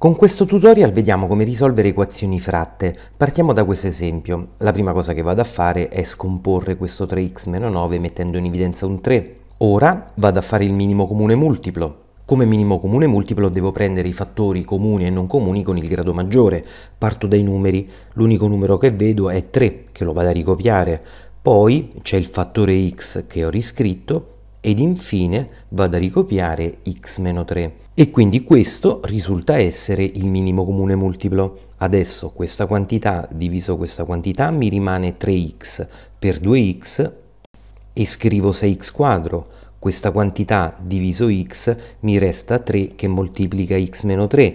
Con questo tutorial vediamo come risolvere equazioni fratte. Partiamo da questo esempio. La prima cosa che vado a fare è scomporre questo 3x-9 mettendo in evidenza un 3. Ora vado a fare il minimo comune multiplo. Come minimo comune multiplo devo prendere i fattori comuni e non comuni con il grado maggiore. Parto dai numeri. L'unico numero che vedo è 3, che lo vado a ricopiare. Poi c'è il fattore x che ho riscritto ed infine vado a ricopiare x-3 e quindi questo risulta essere il minimo comune multiplo. Adesso questa quantità diviso questa quantità mi rimane 3x per 2x e scrivo 6x quadro. Questa quantità diviso x mi resta 3 che moltiplica x-3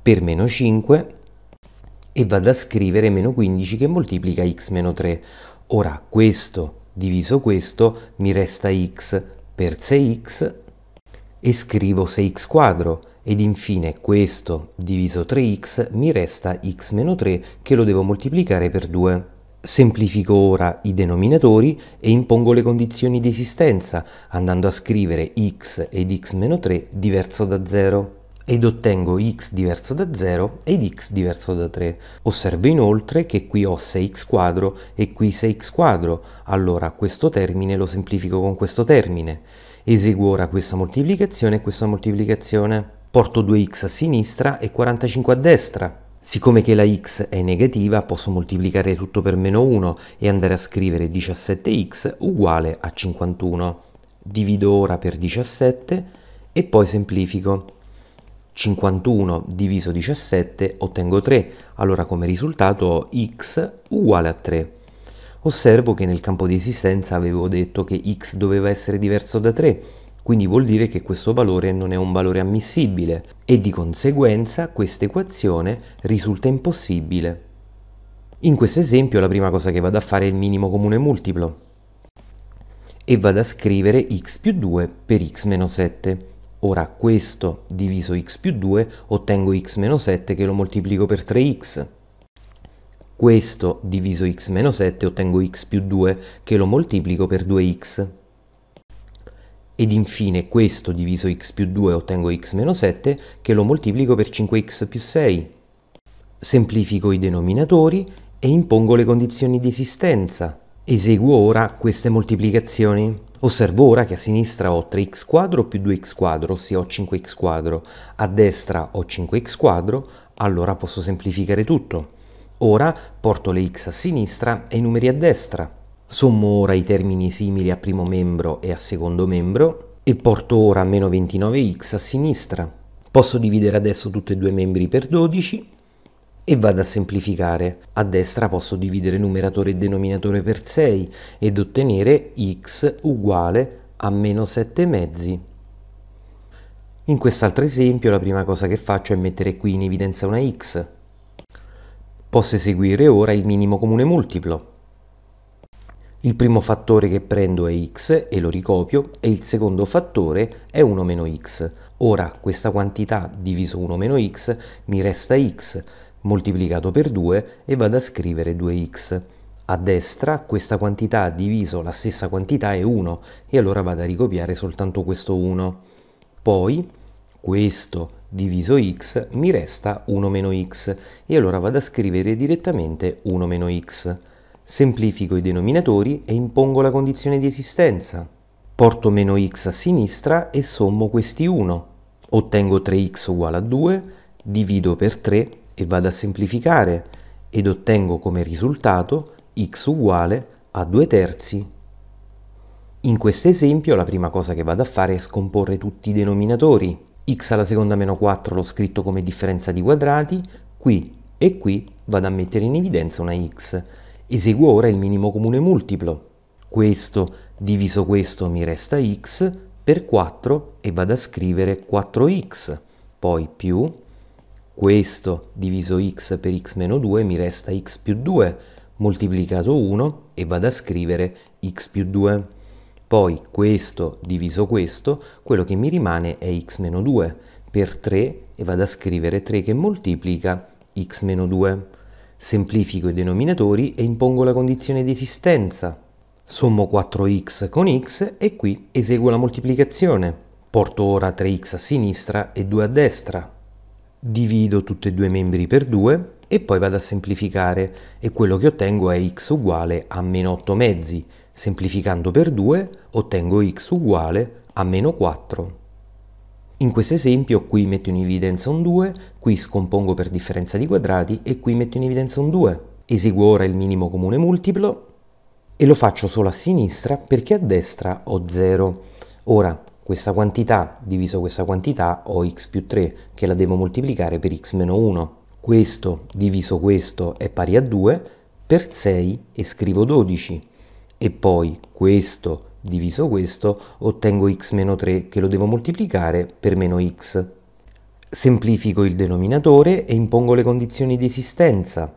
per meno 5 e vado a scrivere meno 15 che moltiplica x-3. Ora questo diviso questo mi resta x per 6x e scrivo 6x quadro ed infine questo diviso 3x mi resta x 3 che lo devo moltiplicare per 2. Semplifico ora i denominatori e impongo le condizioni di esistenza andando a scrivere x ed x 3 diverso da 0 ed ottengo x diverso da 0 ed x diverso da 3. Osservo inoltre che qui ho 6x quadro e qui 6x quadro, allora questo termine lo semplifico con questo termine. Eseguo ora questa moltiplicazione e questa moltiplicazione. Porto 2x a sinistra e 45 a destra. Siccome che la x è negativa posso moltiplicare tutto per meno 1 e andare a scrivere 17x uguale a 51. Divido ora per 17 e poi semplifico. 51 diviso 17 ottengo 3, allora come risultato ho x uguale a 3. Osservo che nel campo di esistenza avevo detto che x doveva essere diverso da 3, quindi vuol dire che questo valore non è un valore ammissibile e di conseguenza questa equazione risulta impossibile. In questo esempio la prima cosa che vado a fare è il minimo comune multiplo e vado a scrivere x più 2 per x meno 7 Ora questo diviso x più 2 ottengo x meno 7 che lo moltiplico per 3x. Questo diviso x meno 7 ottengo x più 2 che lo moltiplico per 2x. Ed infine questo diviso x più 2 ottengo x meno 7 che lo moltiplico per 5x più 6. Semplifico i denominatori e impongo le condizioni di esistenza. Eseguo ora queste moltiplicazioni. Osservo ora che a sinistra ho 3x quadro più 2x quadro, ossia ho 5x quadro, a destra ho 5x quadro, allora posso semplificare tutto. Ora porto le x a sinistra e i numeri a destra. Sommo ora i termini simili a primo membro e a secondo membro e porto ora meno 29x a sinistra. Posso dividere adesso tutti e due i membri per 12 e vado a semplificare. A destra posso dividere numeratore e denominatore per 6 ed ottenere x uguale a meno 7 mezzi. In quest'altro esempio la prima cosa che faccio è mettere qui in evidenza una x. Posso eseguire ora il minimo comune multiplo. Il primo fattore che prendo è x e lo ricopio e il secondo fattore è 1 meno x. Ora questa quantità diviso 1 meno x mi resta x moltiplicato per 2 e vado a scrivere 2x. A destra questa quantità diviso la stessa quantità è 1 e allora vado a ricopiare soltanto questo 1. Poi questo diviso x mi resta 1 meno x e allora vado a scrivere direttamente 1 meno x. Semplifico i denominatori e impongo la condizione di esistenza. Porto meno x a sinistra e sommo questi 1. Ottengo 3x uguale a 2, divido per 3 e vado a semplificare ed ottengo come risultato x uguale a 2 terzi. In questo esempio la prima cosa che vado a fare è scomporre tutti i denominatori. x alla seconda meno 4 l'ho scritto come differenza di quadrati, qui e qui vado a mettere in evidenza una x. Eseguo ora il minimo comune multiplo. Questo diviso questo mi resta x per 4 e vado a scrivere 4x, poi più questo diviso x per x meno 2 mi resta x più 2 moltiplicato 1 e vado a scrivere x più 2. Poi questo diviso questo, quello che mi rimane è x meno 2 per 3 e vado a scrivere 3 che moltiplica x meno 2. Semplifico i denominatori e impongo la condizione di esistenza. Sommo 4x con x e qui eseguo la moltiplicazione. Porto ora 3x a sinistra e 2 a destra divido tutti e due i membri per 2 e poi vado a semplificare e quello che ottengo è x uguale a meno 8 mezzi. Semplificando per 2 ottengo x uguale a meno 4. In questo esempio qui metto in evidenza un 2, qui scompongo per differenza di quadrati e qui metto in evidenza un 2. Eseguo ora il minimo comune multiplo e lo faccio solo a sinistra perché a destra ho 0. Ora, questa quantità diviso questa quantità ho x più 3 che la devo moltiplicare per x meno 1. Questo diviso questo è pari a 2 per 6 e scrivo 12 e poi questo diviso questo ottengo x meno 3 che lo devo moltiplicare per meno x. Semplifico il denominatore e impongo le condizioni di esistenza.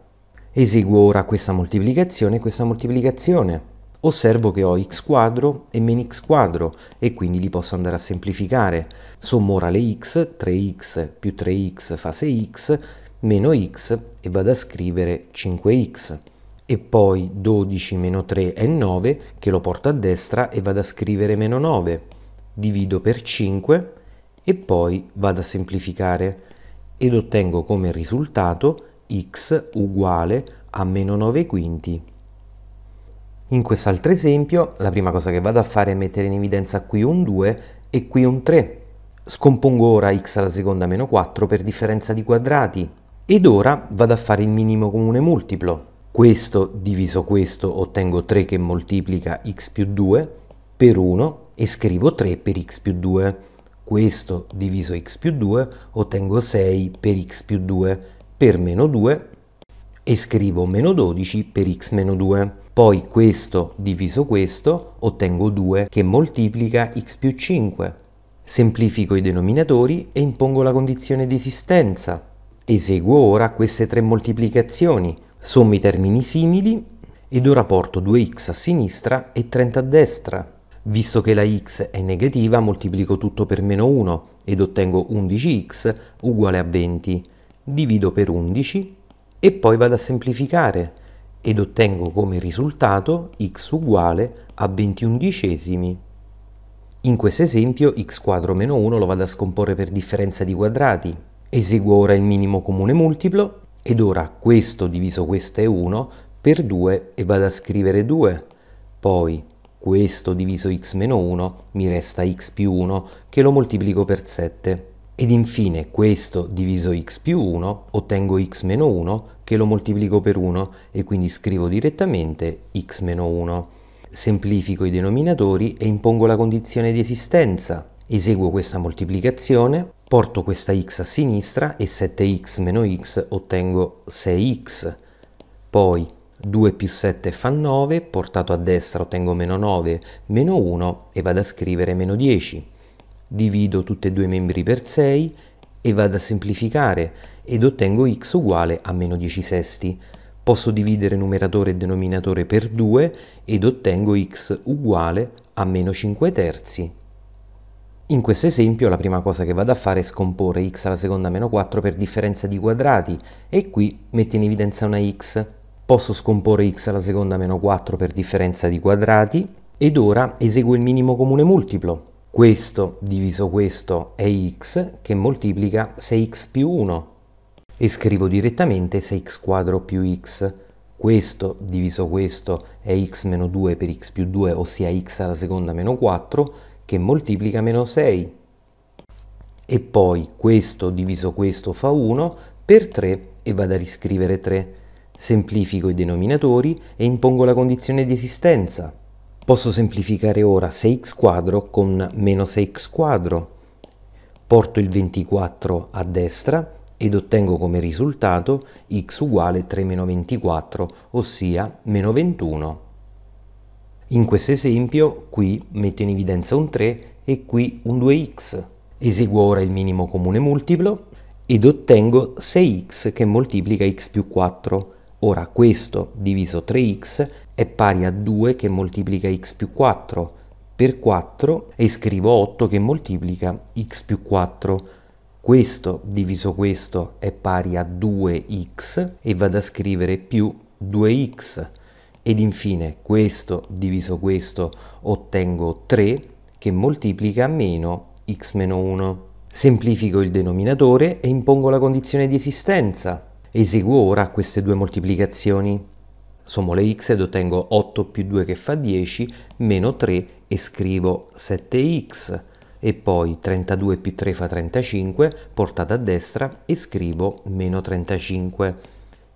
Eseguo ora questa moltiplicazione e questa moltiplicazione osservo che ho x quadro e meno x quadro e quindi li posso andare a semplificare. Sommo ora le x, 3x più 3x fa 6x, meno x e vado a scrivere 5x. E poi 12 meno 3 è 9 che lo porto a destra e vado a scrivere meno 9. Divido per 5 e poi vado a semplificare ed ottengo come risultato x uguale a meno 9 quinti in quest'altro esempio, la prima cosa che vado a fare è mettere in evidenza qui un 2 e qui un 3. Scompongo ora x alla seconda meno 4 per differenza di quadrati. Ed ora vado a fare il minimo comune multiplo. Questo diviso questo ottengo 3 che moltiplica x più 2 per 1 e scrivo 3 per x più 2. Questo diviso x più 2 ottengo 6 per x più 2 per meno 2 e scrivo meno 12 per x meno 2. Poi questo diviso questo ottengo 2 che moltiplica x più 5. Semplifico i denominatori e impongo la condizione di esistenza. Eseguo ora queste tre moltiplicazioni, sommo i termini simili ed ora porto 2x a sinistra e 30 a destra. Visto che la x è negativa moltiplico tutto per meno 1 ed ottengo 11x uguale a 20. Divido per 11 e poi vado a semplificare ed ottengo come risultato x uguale a 21 dicesimi. In questo esempio x quadro meno 1 lo vado a scomporre per differenza di quadrati. Eseguo ora il minimo comune multiplo ed ora questo diviso questo è 1 per 2 e vado a scrivere 2. Poi questo diviso x meno 1 mi resta x più 1 che lo moltiplico per 7. Ed infine questo diviso x più 1 ottengo x meno 1 che lo moltiplico per 1 e quindi scrivo direttamente x meno 1. Semplifico i denominatori e impongo la condizione di esistenza. Eseguo questa moltiplicazione, porto questa x a sinistra e 7x meno x ottengo 6x. Poi 2 più 7 fa 9, portato a destra ottengo meno 9, meno 1 e vado a scrivere meno 10 divido tutti e due i membri per 6 e vado a semplificare ed ottengo x uguale a meno 10 sesti. Posso dividere numeratore e denominatore per 2 ed ottengo x uguale a meno 5 terzi. In questo esempio la prima cosa che vado a fare è scomporre x alla seconda meno 4 per differenza di quadrati e qui metto in evidenza una x. Posso scomporre x alla seconda meno 4 per differenza di quadrati ed ora eseguo il minimo comune multiplo questo diviso questo è x che moltiplica 6x più 1 e scrivo direttamente 6x quadro più x. Questo diviso questo è x meno 2 per x più 2, ossia x alla seconda meno 4, che moltiplica meno 6. E poi questo diviso questo fa 1 per 3 e vado a riscrivere 3. Semplifico i denominatori e impongo la condizione di esistenza. Posso semplificare ora 6x quadro con meno 6x quadro, porto il 24 a destra ed ottengo come risultato x uguale 3 meno 24, ossia meno 21. In questo esempio qui metto in evidenza un 3 e qui un 2x. Eseguo ora il minimo comune multiplo ed ottengo 6x che moltiplica x più 4 Ora questo diviso 3x è pari a 2 che moltiplica x più 4 per 4 e scrivo 8 che moltiplica x più 4. Questo diviso questo è pari a 2x e vado a scrivere più 2x. Ed infine questo diviso questo ottengo 3 che moltiplica meno x meno 1. Semplifico il denominatore e impongo la condizione di esistenza. Eseguo ora queste due moltiplicazioni. Sommo le x ed ottengo 8 più 2 che fa 10, meno 3 e scrivo 7x e poi 32 più 3 fa 35, portata a destra e scrivo meno 35.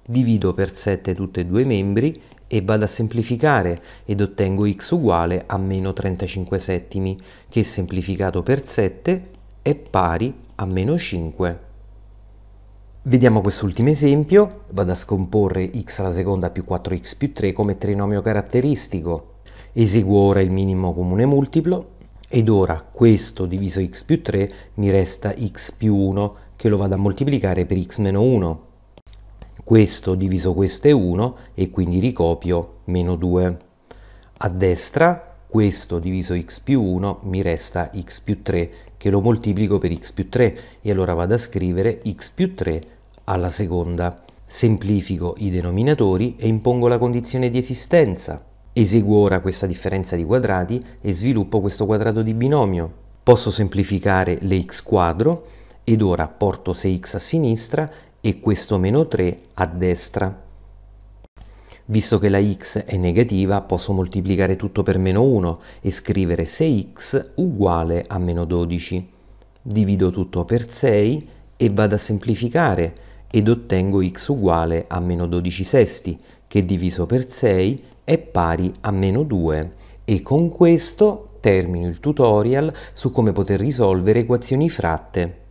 Divido per 7 tutti e due i membri e vado a semplificare ed ottengo x uguale a meno 35 settimi, che semplificato per 7 è pari a meno 5 Vediamo quest'ultimo esempio, vado a scomporre x alla seconda più 4x più 3 come trinomio caratteristico. Eseguo ora il minimo comune multiplo ed ora questo diviso x più 3 mi resta x più 1 che lo vado a moltiplicare per x meno 1. Questo diviso questo è 1 e quindi ricopio meno 2. A destra questo diviso x più 1 mi resta x più 3 che lo moltiplico per x più 3 e allora vado a scrivere x più 3 alla seconda. Semplifico i denominatori e impongo la condizione di esistenza. Eseguo ora questa differenza di quadrati e sviluppo questo quadrato di binomio. Posso semplificare le x quadro ed ora porto 6x a sinistra e questo meno 3 a destra. Visto che la x è negativa, posso moltiplicare tutto per meno 1 e scrivere 6x uguale a meno 12. Divido tutto per 6 e vado a semplificare ed ottengo x uguale a meno 12 sesti, che diviso per 6 è pari a meno 2. E con questo termino il tutorial su come poter risolvere equazioni fratte.